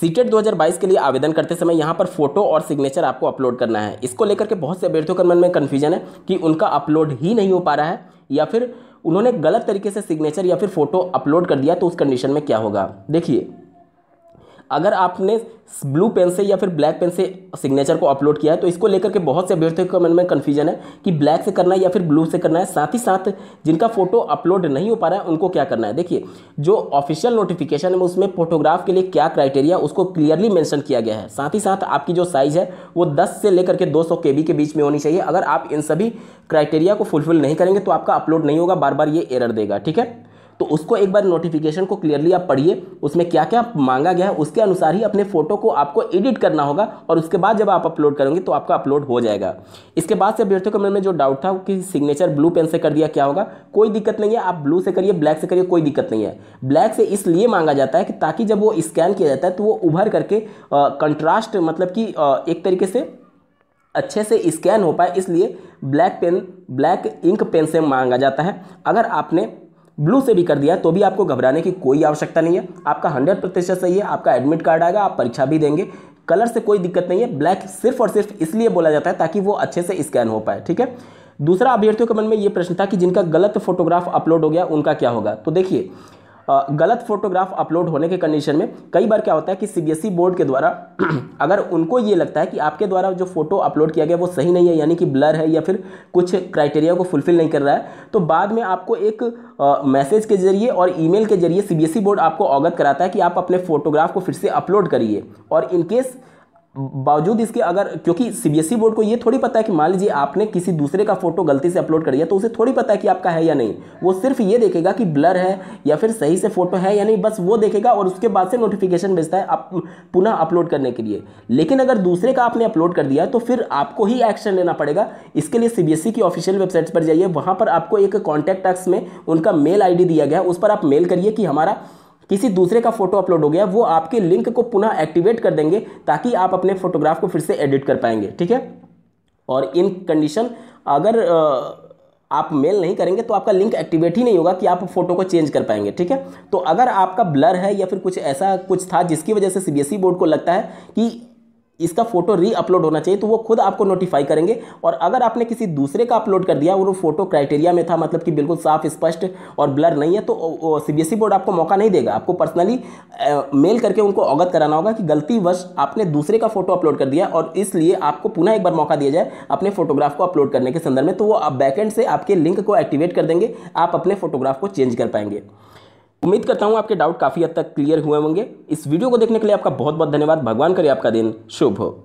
CTET 2022 के लिए आवेदन करते समय यहाँ पर फोटो और सिग्नेचर आपको अपलोड करना है इसको लेकर के बहुत से अभ्यर्थियों के मन में कन्फ्यूजन है कि उनका अपलोड ही नहीं हो पा रहा है या फिर उन्होंने गलत तरीके से सिग्नेचर या फिर फोटो अपलोड कर दिया तो उस कंडीशन में क्या होगा देखिए अगर आपने ब्लू पेन से या फिर ब्लैक पेन से सिग्नेचर को अपलोड किया है तो इसको लेकर के बहुत से अभ्यर्थियों के मन में कन्फ्यूजन है कि ब्लैक से करना है या फिर ब्लू से करना है साथ ही साथ जिनका फोटो अपलोड नहीं हो पा रहा है उनको क्या करना है देखिए जो ऑफिशियल नोटिफिकेशन है उसमें फोटोग्राफ के लिए क्या क्राइटेरिया उसको क्लियरली मैंशन किया गया है साथ ही साथ आपकी जो साइज है वो दस से लेकर के दो सौ के बी के बीच में होनी चाहिए अगर आप इन सभी क्राइटेरिया को फुलफिल नहीं करेंगे तो आपका अपलोड नहीं होगा बार बार ये एरर देगा ठीक है तो उसको एक बार नोटिफिकेशन को क्लियरली आप पढ़िए उसमें क्या क्या मांगा गया है उसके अनुसार ही अपने फोटो को आपको एडिट करना होगा और उसके बाद जब आप अपलोड करेंगे तो आपका अपलोड हो जाएगा इसके बाद से अभ्यर्थियों के मन में जो डाउट था कि सिग्नेचर ब्लू पेन से कर दिया क्या होगा कोई दिक्कत नहीं है आप ब्लू से करिए ब्लैक से करिए कोई दिक्कत नहीं है ब्लैक से इसलिए मांगा जाता है कि ताकि जब वो स्कैन किया जाता है तो वो उभर करके कंट्रास्ट मतलब कि एक तरीके से अच्छे से स्कैन हो पाए इसलिए black pen black ink pen से मांगा जाता है अगर आपने ब्लू से भी कर दिया तो भी आपको घबराने की कोई आवश्यकता नहीं है आपका हंड्रेड प्रतिशत सही है आपका एडमिट कार्ड आएगा आप परीक्षा भी देंगे कलर से कोई दिक्कत नहीं है ब्लैक सिर्फ और सिर्फ इसलिए बोला जाता है ताकि वो अच्छे से स्कैन हो पाए ठीक है दूसरा अभ्यर्थियों के मन में ये प्रश्न था कि जिनका गलत फोटोग्राफ अपलोड हो गया उनका क्या होगा तो देखिए गलत फोटोग्राफ अपलोड होने के कंडीशन में कई बार क्या होता है कि सीबीएसई बोर्ड e के द्वारा अगर उनको ये लगता है कि आपके द्वारा जो फोटो अपलोड किया गया वो सही नहीं है यानी कि ब्लर है या फिर कुछ क्राइटेरिया को फुलफिल नहीं कर रहा है तो बाद में आपको एक मैसेज के जरिए और ईमेल के जरिए सीबीएसई बोर्ड e आपको अवगत कराता है कि आप अपने फोटोग्राफ को फिर से अपलोड करिए और इनकेस बावजूद इसके अगर क्योंकि सीबीएसई e बोर्ड को ये थोड़ी पता है कि मान लीजिए आपने किसी दूसरे का फोटो गलती से अपलोड कर दिया तो उसे थोड़ी पता है कि आपका है या नहीं वो सिर्फ ये देखेगा कि ब्लर है या फिर सही से फोटो है या नहीं बस वो देखेगा और उसके बाद से नोटिफिकेशन भेजता है आप पुनः अपलोड करने के लिए लेकिन अगर दूसरे का आपने अपलोड कर दिया तो फिर आपको ही एक्शन लेना पड़ेगा इसके लिए सी e की ऑफिशियल वेबसाइट्स पर जाइए वहाँ पर आपको एक कॉन्टैक्ट टैक्स में उनका मेल आई दिया गया उस पर आप मेल करिए कि हमारा किसी दूसरे का फोटो अपलोड हो गया वो आपके लिंक को पुनः एक्टिवेट कर देंगे ताकि आप अपने फोटोग्राफ को फिर से एडिट कर पाएंगे ठीक है और इन कंडीशन अगर आप मेल नहीं करेंगे तो आपका लिंक एक्टिवेट ही नहीं होगा कि आप फोटो को चेंज कर पाएंगे ठीक है तो अगर आपका ब्लर है या फिर कुछ ऐसा कुछ था जिसकी वजह से सीबीएसई e बोर्ड को लगता है कि इसका फोटो री अपलोड होना चाहिए तो वो खुद आपको नोटिफाई करेंगे और अगर आपने किसी दूसरे का अपलोड कर दिया वो फोटो क्राइटेरिया में था मतलब कि बिल्कुल साफ स्पष्ट और ब्लर नहीं है तो सीबीएसई बोर्ड e आपको मौका नहीं देगा आपको पर्सनली मेल करके उनको अवगत कराना होगा कि गलतीवश आपने दूसरे का फोटो अपलोड कर दिया और इसलिए आपको पुनः एक बार मौका दिया जाए अपने फोटोग्राफ को अपलोड करने के संदर्भ में तो वो आप बैकेंड से आपके लिंक को एक्टिवेट कर देंगे आप अपने फोटोग्राफ को चेंज कर पाएंगे उम्मीद करता हूँ आपके डाउट काफ़ी हद तक क्लियर हुए होंगे इस वीडियो को देखने के लिए आपका बहुत बहुत धन्यवाद भगवान करे आपका दिन शुभ हो